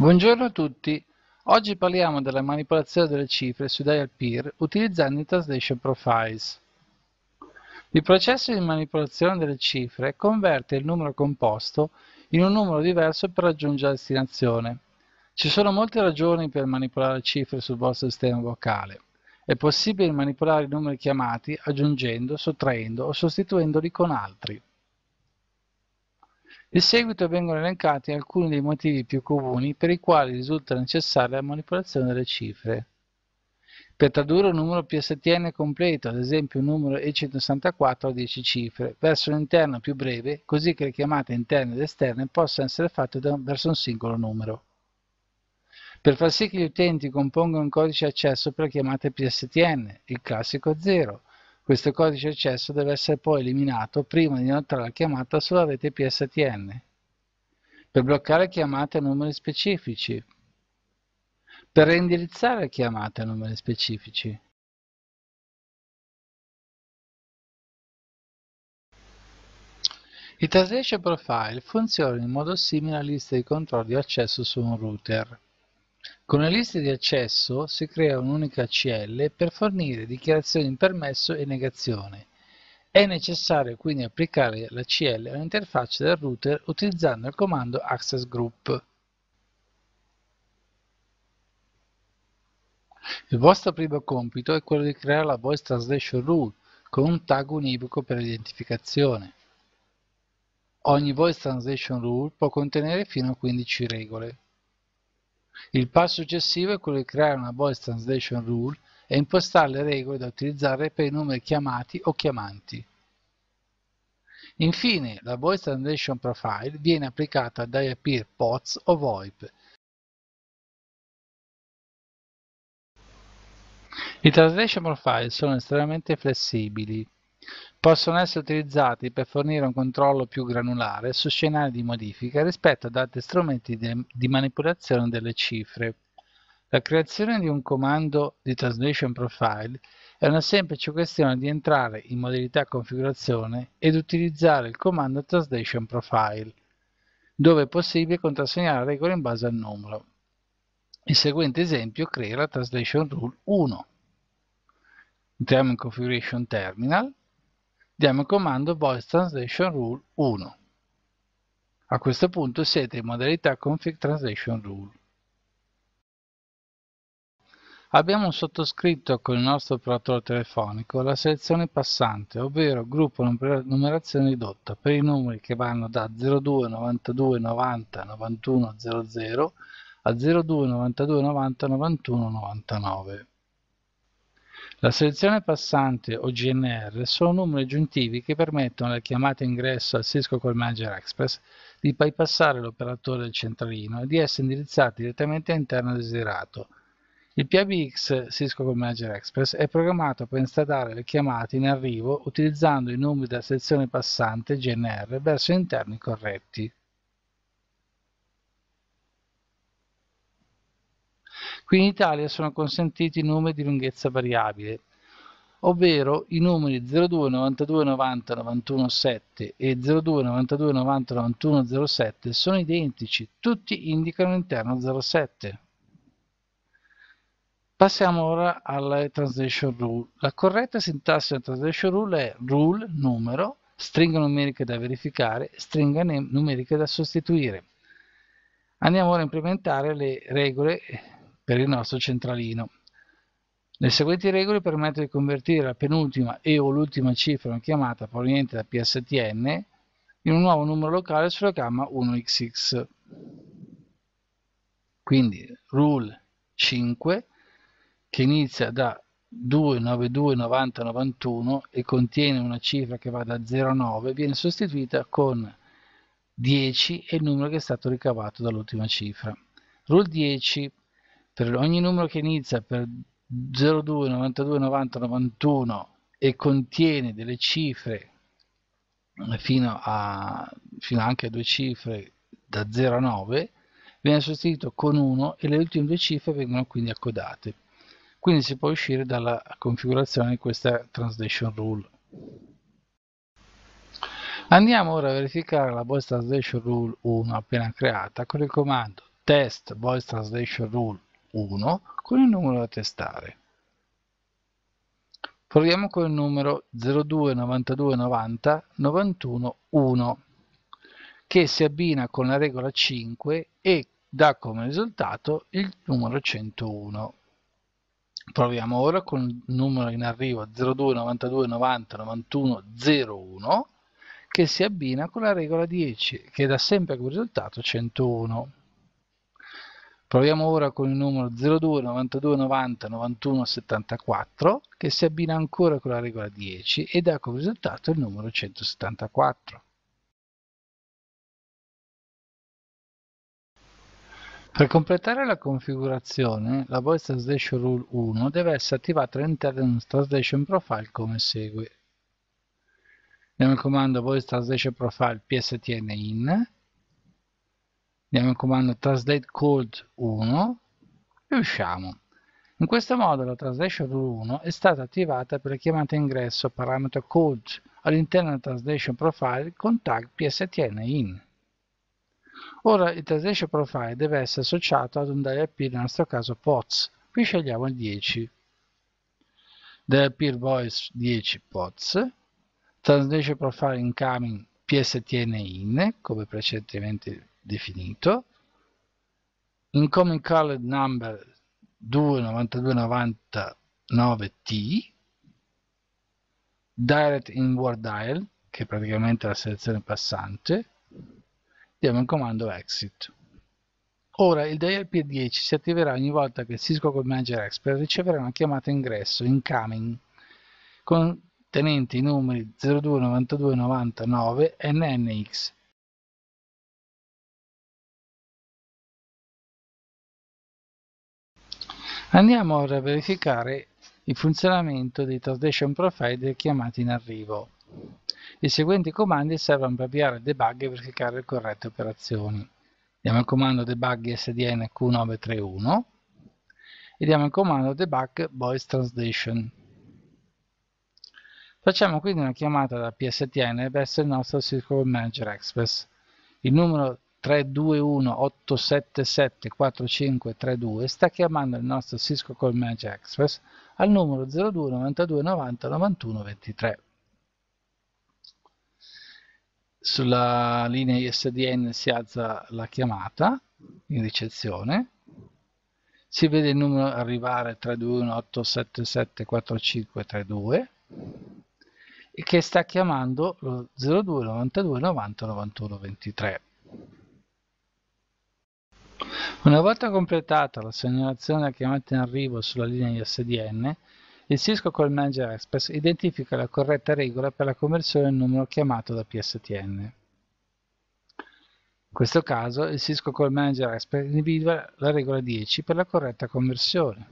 Buongiorno a tutti, oggi parliamo della manipolazione delle cifre su dial peer utilizzando i translation profiles. Il processo di manipolazione delle cifre converte il numero composto in un numero diverso per raggiungere la destinazione. Ci sono molte ragioni per manipolare cifre sul vostro sistema vocale. È possibile manipolare i numeri chiamati aggiungendo, sottraendo o sostituendoli con altri. Di seguito vengono elencati alcuni dei motivi più comuni per i quali risulta necessaria la manipolazione delle cifre. Per tradurre un numero PSTN completo, ad esempio un numero E164 a 10 cifre, verso un interno più breve, così che le chiamate interne ed esterne possano essere fatte da, verso un singolo numero. Per far sì che gli utenti compongano un codice accesso per le chiamate PSTN, il classico 0, questo codice accesso deve essere poi eliminato prima di inoltrare la chiamata sulla rete PSTN, per bloccare chiamate a numeri specifici, per reindirizzare chiamate a numeri specifici, Il Translation Profile funziona in modo simile a lista di controlli di accesso su un router. Con le liste di accesso si crea un'unica CL per fornire dichiarazioni in permesso e negazione. È necessario quindi applicare la CL all'interfaccia del router utilizzando il comando access group. Il vostro primo compito è quello di creare la voice translation rule con un tag univoco per l'identificazione. Ogni voice translation rule può contenere fino a 15 regole. Il passo successivo è quello di creare una voice translation rule e impostare le regole da utilizzare per i numeri chiamati o chiamanti. Infine, la voice translation profile viene applicata ad IAPIR POTS o VoIP. I translation profile sono estremamente flessibili possono essere utilizzati per fornire un controllo più granulare su scenari di modifica rispetto ad altri strumenti di manipolazione delle cifre. La creazione di un comando di translation profile è una semplice questione di entrare in modalità configurazione ed utilizzare il comando translation profile, dove è possibile contrassegnare regole in base al numero. Il seguente esempio crea la translation rule 1. Entriamo in configuration terminal diamo il comando voice translation rule 1. A questo punto siete in modalità config translation rule. Abbiamo sottoscritto con il nostro operatore telefonico la selezione passante, ovvero gruppo numerazione ridotta per i numeri che vanno da 02 92 90 91 00 a 02 92 90 91 99. La selezione passante o GNR sono numeri aggiuntivi che permettono alla chiamata ingresso al Cisco Call Manager Express di bypassare l'operatore del centralino e di essere indirizzati direttamente all'interno desiderato. Il PABX Cisco Call Manager Express è programmato per installare le chiamate in arrivo utilizzando i numeri della selezione passante GNR verso interni corretti. Qui in Italia sono consentiti numeri di lunghezza variabile, ovvero i numeri 02 92 90 91 7 e 02 92 90 91 07 sono identici, tutti indicano l'interno 07. Passiamo ora alla translation rule. La corretta sintassi della translation rule è rule, numero, stringa numerica da verificare, stringa numerica da sostituire. Andiamo ora a implementare le regole per il nostro centralino. Le seguenti regole permettono di convertire la penultima e o l'ultima cifra in chiamata proveniente da PSTN in un nuovo numero locale sulla gamma 1XX. Quindi rule 5 che inizia da 292 90 91 e contiene una cifra che va da 0 a 9 viene sostituita con 10 e il numero che è stato ricavato dall'ultima cifra. Rule 10 per ogni numero che inizia per 02, 92, 90, 91 e contiene delle cifre fino, a, fino anche a due cifre da 0 a 9 viene sostituito con 1 e le ultime due cifre vengono quindi accodate quindi si può uscire dalla configurazione di questa translation rule andiamo ora a verificare la voice translation rule 1 appena creata con il comando test voice translation rule 1 con il numero da testare. Proviamo con il numero 029290 911 che si abbina con la regola 5 e dà come risultato il numero 101. Proviamo ora con il numero in arrivo 0292909101 che si abbina con la regola 10 che dà sempre come risultato 101. Proviamo ora con il numero 02, 92, 90, 91, 74 che si abbina ancora con la regola 10 ed dà come risultato il numero 174. Per completare la configurazione, la voice translation rule 1 deve essere attivata all'interno del translation profile come segue. Andiamo al comando voice translation profile pstn in andiamo al comando translate code 1 e usciamo. In questo modo la translation rule 1 è stata attivata per la chiamata ingresso parametro code all'interno del translation profile con tag pstn in. Ora il translation profile deve essere associato ad un DLP, nel nostro caso POTS, qui scegliamo il 10. DLP voice 10 POTS, translation profile incoming pstn-in come precedentemente definito, incoming colored number 29299T, direct inward dial, che è praticamente la selezione passante, diamo il comando exit. Ora il DLP10 si attiverà ogni volta che il Cisco Code Manager Expert riceverà una chiamata ingresso incoming con tenente i numeri 029299 NNX. Andiamo ora a verificare il funzionamento dei Tardation Provider chiamati in arrivo. I seguenti comandi servono per avviare debug e verificare le corrette operazioni. Diamo il comando debug sdn q931 e diamo il comando debug voice translation. Facciamo quindi una chiamata da PSTN verso il nostro Circle Manager Express. Il numero 321-877-4532 sta chiamando il nostro Cisco Call Manager Express al numero 02 92 90 91 23. Sulla linea ISDN si alza la chiamata in ricezione, si vede il numero arrivare 321 877 4532 e che sta chiamando lo 02 92 90 91 23. Una volta completata la segnalazione della chiamata in arrivo sulla linea ISDN, il Cisco Call Manager Express identifica la corretta regola per la conversione del numero chiamato da PSTN. In questo caso il Cisco Call Manager Express individua la regola 10 per la corretta conversione,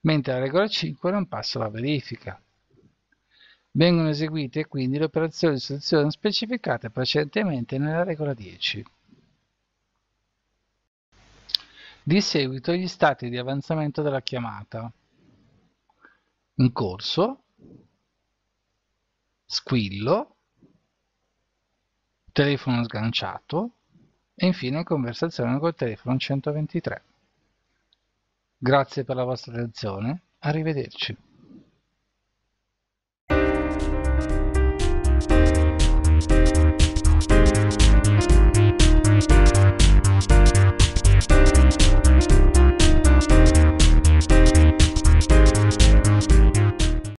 mentre la regola 5 non passa la verifica. Vengono eseguite quindi le operazioni di sostituzione specificate precedentemente nella regola 10. Di seguito gli stati di avanzamento della chiamata. In corso, squillo, telefono sganciato e infine conversazione col telefono 123. Grazie per la vostra attenzione, arrivederci.